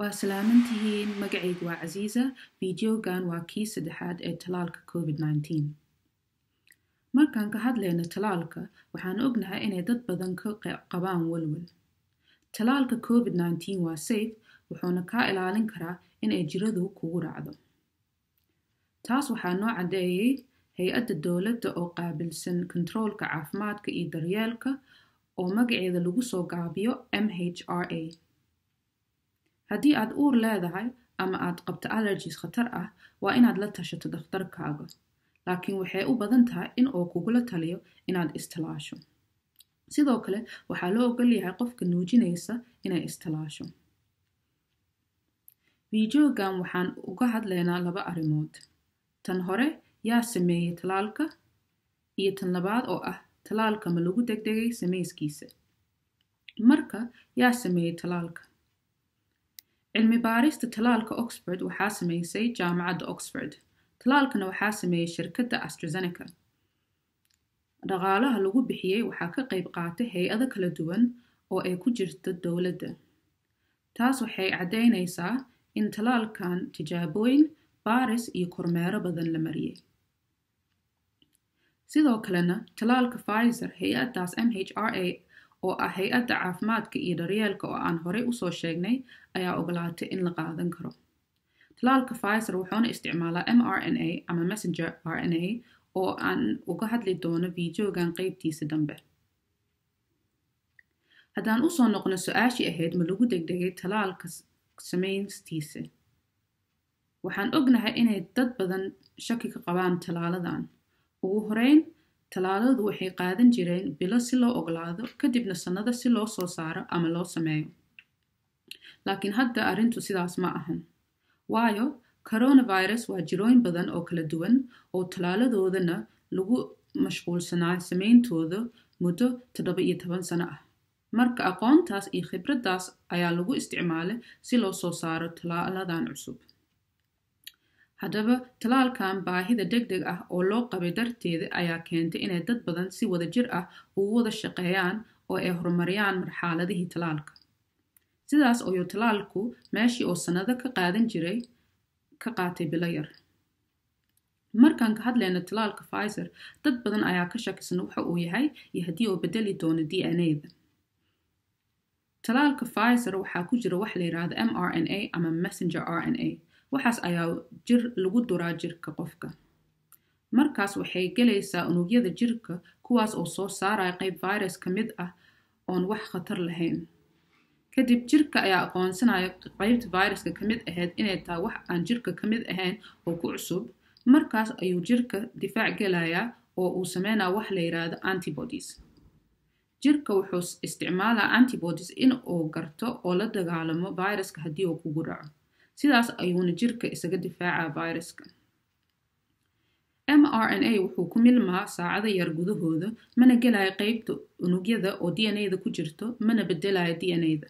waa salaamantihiin magacaygu waa casiisa fideogan waa kii saddexaad ee talaalka covid markaan ka hadlayno talaalka waxaan ognahay inay dad badan ka qabaan walwal talaalka covid waa safe wuxuuna kaa ilaalin karaa inay jiradu kugu dhacdo taas waxaa noo caddeeyey hay-adda dowladda oo qaabilsan kontaroolka caafimaadka iyo daryeelka oo magaceeda lagu soo gaabiyo m h r a haddii aad uur leedahay ama aad qabto allergies khatar ah waa inaad la tashato dakhtarkaaga laakiin waxay u badan tahay in uu kugula taliyo inaad istalaasho sidoo kale waxaa loo ogolyahay qofka nuujinaysa inay istalaasho fiidiyoogan waxaan uga hadlaynaa laba arrimood tan hore yaa sameeyey talaalka iyo tan labaad oo ah talaalka ma lagu deg degay samayskiisa marka yaa sameeyey talaalka cilmi-baarista tallaalka oxford waxaa sameysay jaamacadda oxford tallaalkana waxaa sameeyey shirkadda astrazeneca dhaqaalaha lagu bixiyey waxaa ka qayb qaatay hay-ado kala duwan oo ay ku jirta dowladda taas waxay caddeynaysaa in tallaalkan tijaabooyin baaris iyo kormeero badan la mariyey sidoo kalena tallaalka pfizer hay-addaas m h r a oo ah hay-adda caafimaadka iyo daryeelka oo aan horey usoo sheegnay ayaa ogolaatay in la qaadan karo talaalka fizer wuxuuna isticmaalaa m r n a ama messenger r n a oo aan uga hadli doono fideogan qaybtiisa dambe haddaan usoo noqno su-aashii ahayd ma lagu degdegay talaalka samaynstiisa waxaan ognahay inay dad badan shaki ka qabaan talaaladan ugu horeyn talaaladu waxay qaadan jireen bilo si loo ogolaado kadibna sannado si loo soo saaro ama loo sameeyo laakiin hadda arrintu sidaas ma ahan waayo coronavirus waa jirooyin badan oo kala duwan oo talaaladoodana lagu mashquulsanaa sameyntooda muddo toddoba iyo toban sano ah marka aqoontaas iyo khibraddaas ayaa lagu isticmaalay si loo soo saaro talaaladan cusub haddaba talaalkan baahida deg deg ah oo loo qabay darteeda ayaa keentay inay dad badan si wada jir ah ugu wada shaqeeyaan oo ay horumariyaan marxaaladihii talaalka sidaas ayuu talaalku meeshii oo sanado ka qaadan jiray ka qaatay bilo yar markaan ka hadlayno talaalka pfizer dad badan ayaa ka shakisan waxa uu yahay iyo haddii uu bedeli doono d n a da talaalka pfizer waxaa ku jira wax la yidhaahdo m r n a ama messenger r n a waxaas ayaa jir lagu duraa jirka qofka markaas waxay gelaysaa unugyada jirka kuwaas oo soo saaraya qayb virus ka mid ah oon wax khatar lahayn kadib jirka ayaa aqoonsanaya qaybta viruska ka mid ahayd inay tahay wax aan jirka ka mid ahayn oo ku cusub markaas ayuu jirka difaac gelayaa oo uu sameynaa wax la yidhaahdo antibodies jirka wuxuu isticmaalaa antibodies in uu garto oo la dagaalamo viruska haddii uu kugu dhaco sidaas ayuuna jirka isaga difaacaa viruska m r n a wuxuu ku milmaa saacada yar gudahooda mana gelayo qaybta unugyada oo d n a da ku jirto mana bedelayo d n a da